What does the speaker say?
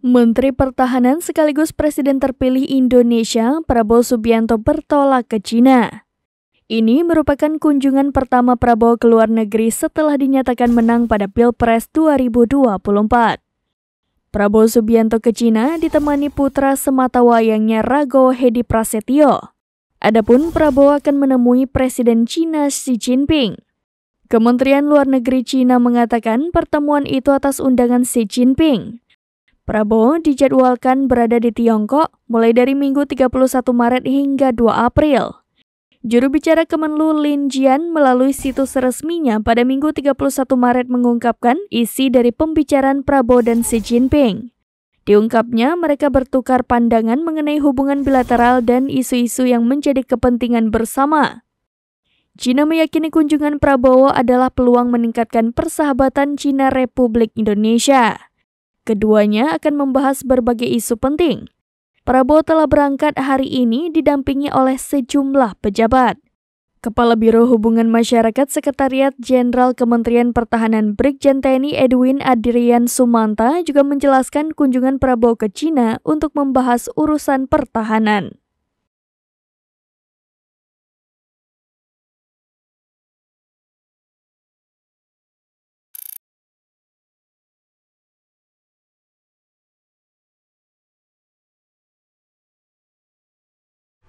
Menteri Pertahanan sekaligus Presiden terpilih Indonesia, Prabowo Subianto bertolak ke Cina. Ini merupakan kunjungan pertama Prabowo ke luar negeri setelah dinyatakan menang pada Pilpres 2024. Prabowo Subianto ke Cina ditemani putra semata wayangnya Rago Hedi Prasetyo. Adapun Prabowo akan menemui Presiden Cina Xi Jinping. Kementerian Luar Negeri Cina mengatakan pertemuan itu atas undangan Xi Jinping. Prabowo dijadwalkan berada di Tiongkok mulai dari Minggu 31 Maret hingga 2 April. Juru bicara Kemenlu Lin Jian melalui situs resminya pada Minggu 31 Maret mengungkapkan isi dari pembicaraan Prabowo dan Xi Jinping. Diungkapnya, mereka bertukar pandangan mengenai hubungan bilateral dan isu-isu yang menjadi kepentingan bersama. Cina meyakini kunjungan Prabowo adalah peluang meningkatkan persahabatan Cina Republik Indonesia. Keduanya akan membahas berbagai isu penting. Prabowo telah berangkat hari ini didampingi oleh sejumlah pejabat. Kepala Biro Hubungan Masyarakat Sekretariat Jenderal Kementerian Pertahanan Brigjen TNI Edwin Adrian Sumanta juga menjelaskan kunjungan Prabowo ke Cina untuk membahas urusan pertahanan.